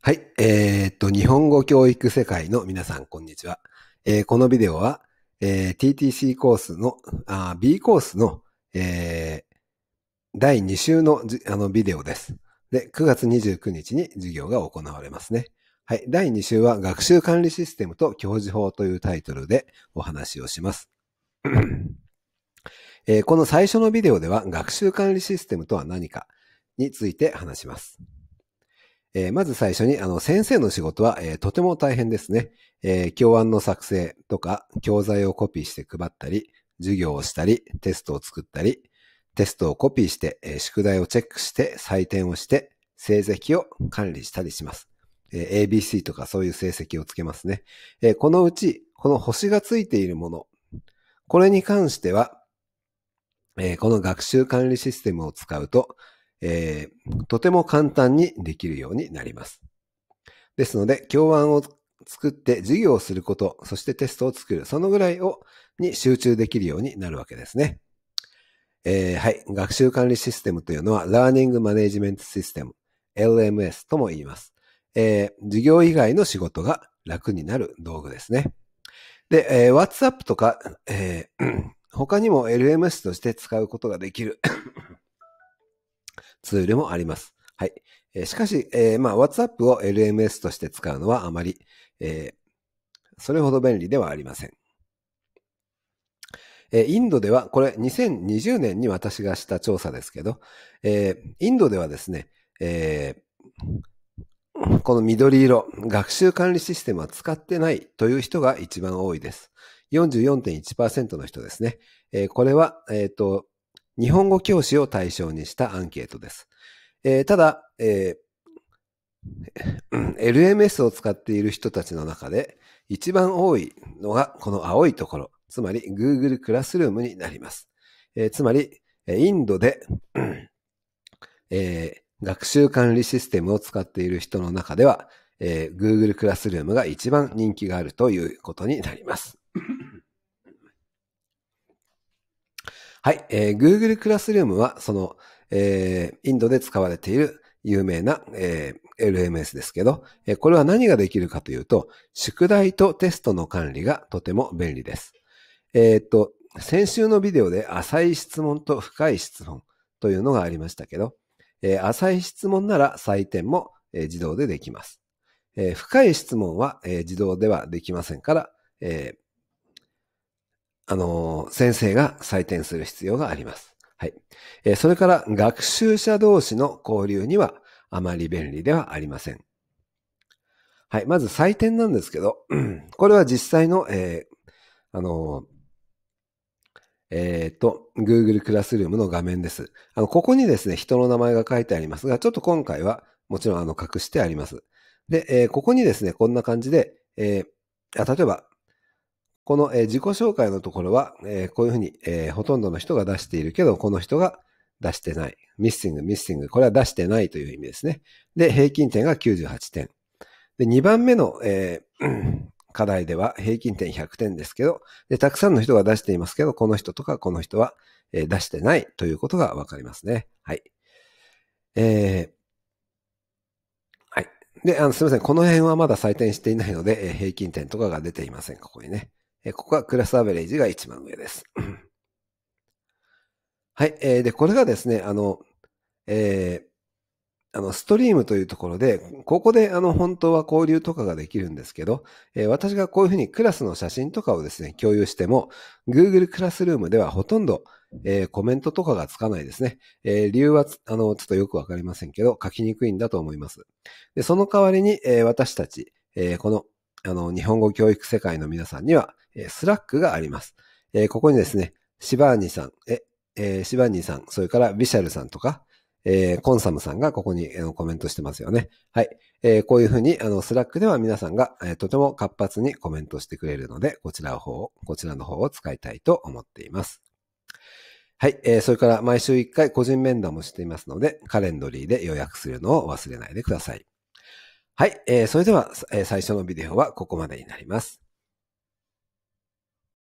はい。えー、っと、日本語教育世界の皆さん、こんにちは。えー、このビデオは、えー、TTC コースの、あー B コースの、え第2週のあのビデオです。で、9月29日に授業が行われますね。はい。第2週は、学習管理システムと教授法というタイトルでお話をします。えこの最初のビデオでは、学習管理システムとは何かについて話します。えー、まず最初に、あの、先生の仕事は、えー、とても大変ですね。えー、教案の作成とか、教材をコピーして配ったり、授業をしたり、テストを作ったり、テストをコピーして、えー、宿題をチェックして、採点をして、成績を管理したりします。えー、ABC とかそういう成績をつけますね。えー、このうち、この星がついているもの、これに関しては、えー、この学習管理システムを使うと、えー、とても簡単にできるようになります。ですので、教案を作って授業をすること、そしてテストを作る、そのぐらいを、に集中できるようになるわけですね。えー、はい。学習管理システムというのは、Learning Management System、LMS とも言います。えー、授業以外の仕事が楽になる道具ですね。で、えー、WhatsApp とか、えー、他にも LMS として使うことができるツールもあります。はい。えー、しかし、えー、まあ、WhatsApp を LMS として使うのはあまり、えー、それほど便利ではありません。えー、インドでは、これ2020年に私がした調査ですけど、えー、インドではですね、えー、この緑色、学習管理システムは使ってないという人が一番多いです。44.1%の人ですね。えー、これは、えっ、ー、と、日本語教師を対象にしたアンケートです。えー、ただ、えー、LMS を使っている人たちの中で一番多いのがこの青いところ、つまり Google クラスルームになります。えー、つまり、インドで、えー、学習管理システムを使っている人の中では、えー、Google クラスルームが一番人気があるということになります。はい、えー、Google クラスルームは、その、えー、インドで使われている有名な、えー、LMS ですけど、えー、これは何ができるかというと、宿題とテストの管理がとても便利です。えー、っと、先週のビデオで浅い質問と深い質問というのがありましたけど、えー、浅い質問なら採点も、えー、自動でできます。えー、深い質問は、えー、自動ではできませんから、えー、あの、先生が採点する必要があります。はい。えー、それから学習者同士の交流にはあまり便利ではありません。はい。まず採点なんですけど、これは実際の、えー、あのえっと、Google クラスルームの画面です。あの、ここにですね、人の名前が書いてありますが、ちょっと今回はもちろんあの隠してあります。で、えここにですね、こんな感じで、えあ例えば、この、え自己紹介のところは、えこういうふうに、えほとんどの人が出しているけど、この人が出してない。ミッシング、ミッシング。これは出してないという意味ですね。で、平均点が98点。で、2番目の、えー、課題では平均点100点ですけど、で、たくさんの人が出していますけど、この人とかこの人は、えー、出してないということがわかりますね。はい。えーはい。で、あの、すみません。この辺はまだ採点していないので、えー、平均点とかが出ていません。ここにね。えここはクラスアベレージが一番上です。はい。えー、で、これがですね、あの、えー、あの、ストリームというところで、ここで、あの、本当は交流とかができるんですけど、えー、私がこういうふうにクラスの写真とかをですね、共有しても、Google クラスルームではほとんど、えー、コメントとかがつかないですね。えー、理由は、あの、ちょっとよくわかりませんけど、書きにくいんだと思います。で、その代わりに、えー、私たち、えー、このあの、日本語教育世界の皆さんには、えスラックがあります。えここにですね、シバーニさん、え、えシバーニさん、それからビシャルさんとか、えー、コンサムさんがここに、えー、コメントしてますよね。はい。えー、こういうふうに、あの、スラックでは皆さんが、えー、とても活発にコメントしてくれるので、こちらの方を、こちらの方を使いたいと思っています。はい。えー、それから毎週1回個人面談もしていますので、カレンドリーで予約するのを忘れないでください。はい、えー、それでは、えー、最初のビデオはここまでになります。